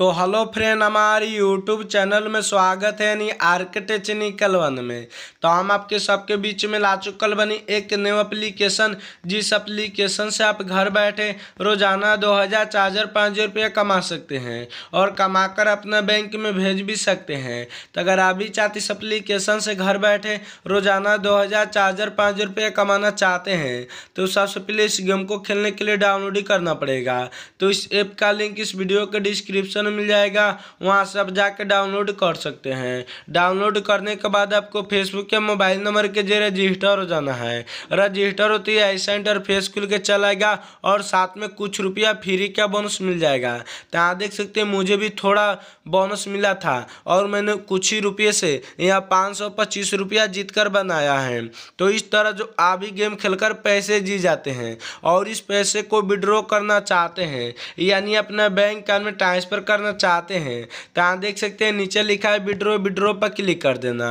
तो hello friend हमारी YouTube channel में स्वागत है यानी आर्किटेक्चनिकल वन में तो हम आपके सबके बीच में ला चुकल बनी एक न्यू एप्लीकेशन जिस एप्लीकेशन से आप घर बैठे रोजाना दो हज़ार चार हज़ार पाँच हज़ार रुपये कमा सकते हैं और कमाकर अपना बैंक में भेज भी सकते हैं तो अगर आप भी चाहते इस एप्लीकेशन से घर बैठे रोजाना दो हज़ार चार हज़ार पाँच हज़ार रुपये कमाना चाहते हैं तो सबसे पहले इस गेम को खेलने के लिए डाउनलोड ही करना पड़ेगा तो इस ऐप का लिंक इस वीडियो के डिस्क्रिप्शन में मिल जाएगा वहाँ से आप जाकर डाउनलोड कर सकते हैं डाउनलोड करने के बाद आपको फेसबुक के मोबाइल नंबर के जरिए रजिस्टर हो जाना है रजिस्टर होती है ऐसा इंटरफेस खुल के चलाएगा और साथ में कुछ रुपया फ्री का बोनस मिल जाएगा तो यहाँ देख सकते हैं मुझे भी थोड़ा बोनस मिला था और मैंने कुछ ही रुपये से यहाँ पाँच सौ पच्चीस रुपया जीत कर बनाया है तो इस तरह जो आप ही गेम खेलकर पैसे जी जाते हैं और इस पैसे को विड्रॉ करना चाहते हैं यानी अपना बैंक अकाउंट में ट्रांसफ़र कर करना चाहते हैं तो यहाँ देख सकते हैं नीचे लिखा है विड्रो विड्रो पर क्लिक कर देना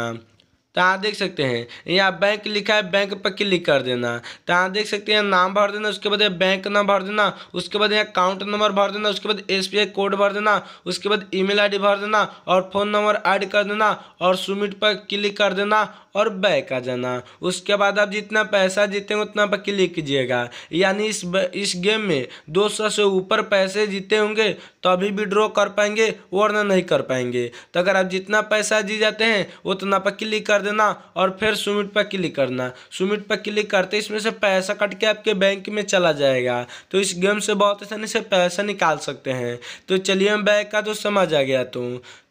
तो यहाँ देख सकते हैं यहाँ बैंक लिखा है बैंक पर क्लिक कर देना तो यहाँ देख सकते हैं नाम भर देना उसके बाद बैंक नाम भर देना उसके बाद यहाँ अकाउंट नंबर भर देना उसके बाद एस कोड भर देना उसके बाद ईमेल आईडी भर देना और फ़ोन नंबर ऐड कर देना और सबमिट पर क्लिक कर देना और बैक आ जाना उसके बाद आप जितना पैसा जीतेंगे उतना पर क्लिक कीजिएगा यानी इस इस गेम में दो सौ से ऊपर पैसे जीते होंगे तभी तो विड्रॉ कर पाएंगे वरना नहीं कर पाएंगे तो अगर आप जितना पैसा जी जाते हैं उतना पर क्लिक कर कर देना और फिर सुमिट पर क्लिक करना सुमिट पर क्लिक करते इसमें से पैसा कट के आपके बैंक में चला जाएगा तो इस गेम से बहुत आसानी से पैसा निकाल सकते हैं तो चलिए हम बैग का तो समझ आ गया तो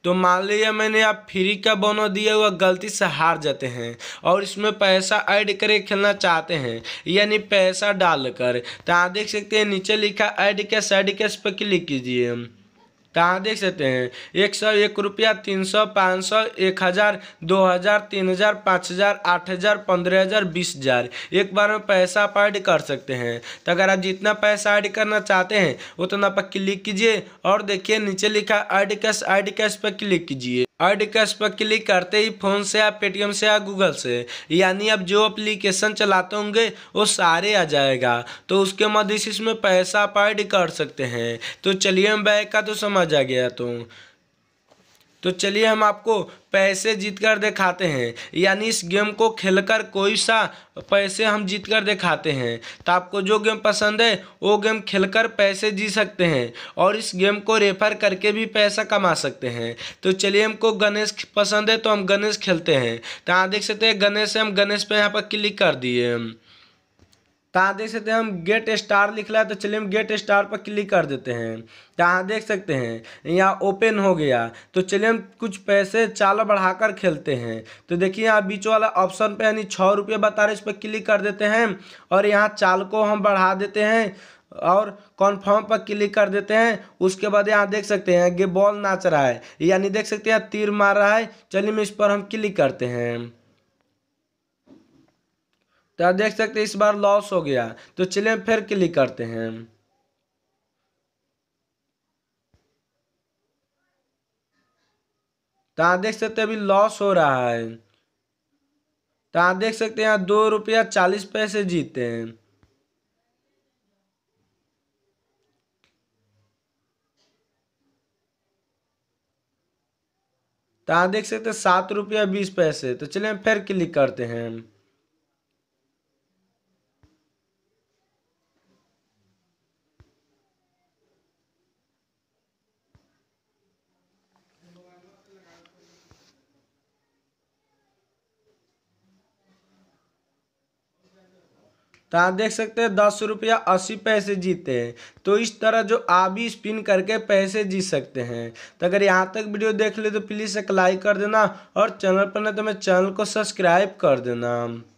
तो मान लिया मैंने आप फ्री का बोनो दिया हुआ गलती से हार जाते हैं और इसमें पैसा ऐड करके खेलना चाहते हैं यानी पैसा डालकर तो आप देख सकते हैं नीचे लिखा ऐड कैश ऐड कैश पर क्लिक कीजिए कहाँ देख सकते हैं एक सौ एक रुपया तीन सौ पाँच सौ एक हज़ार दो हज़ार तीन हज़ार पाँच हज़ार आठ हज़ार पंद्रह हज़ार बीस हज़ार एक बार में पैसा आप ऐड कर सकते हैं तो अगर आप जितना पैसा ऐड करना चाहते हैं उतना पर क्लिक कीजिए और देखिए नीचे लिखा ऐड कैश ऐड कैश पर क्लिक कीजिए और कैश पर क्लिक करते ही फ़ोन से या पेटीएम से या गूगल से यानी अब जो एप्लीकेशन चलाते होंगे वो सारे आ जाएगा तो उसके मदद से इसमें पैसा आप ऐड कर सकते हैं तो चलिए मैं बैग का तो समझ आ गया तो तो चलिए हम आपको पैसे जीत कर दिखाते हैं यानी इस गेम को खेलकर कोई सा पैसे हम जीत कर दिखाते हैं तो आपको जो गेम पसंद है वो गेम खेलकर पैसे जीत सकते हैं और इस गेम को रेफर करके भी पैसा कमा सकते हैं तो चलिए हमको गणेश पसंद है तो हम गणेश खेलते हैं तो यहाँ देख सकते हैं गणेश से हम गणेश पे यहाँ पर क्लिक कर दिए तो यहाँ देख सकते हैं हम गेट स्टार लिख रहा है तो चलिए हम गेट स्टार पर क्लिक कर देते हैं तो यहाँ देख सकते हैं यहाँ ओपन हो गया तो चलिए हम कुछ पैसे चाल बढ़ाकर खेलते हैं तो देखिए यहाँ बीच वाला ऑप्शन पे यानी छः रुपये बता रहे इस पर क्लिक कर देते हैं और यहाँ चाल को हम बढ़ा देते हैं और कॉन्फर्म पर क्लिक कर देते हैं उसके बाद यहाँ देख सकते हैं कि बॉल नाच रहा है यानी देख सकते हैं तीर मार रहा है चलिए हम इस पर हम क्लिक करते हैं तो आप देख सकते हैं इस बार लॉस हो गया तो चलिए फिर क्लिक करते हैं तो आप देख सकते हैं अभी लॉस हो रहा है तो आप देख सकते हैं यहाँ दो रुपया चालीस पैसे जीते हैं तो आप देख सकते हैं सात रुपया बीस पैसे तो चलिए फिर क्लिक करते हैं तो आप देख सकते हैं दस रुपया अस्सी पैसे जीते हैं तो इस तरह जो आप भी स्पिन करके पैसे जीत सकते हैं तो अगर यहाँ तक वीडियो देख ले तो प्लीज़ एक लाइक कर देना और चैनल पर न तो मैं चैनल को सब्सक्राइब कर देना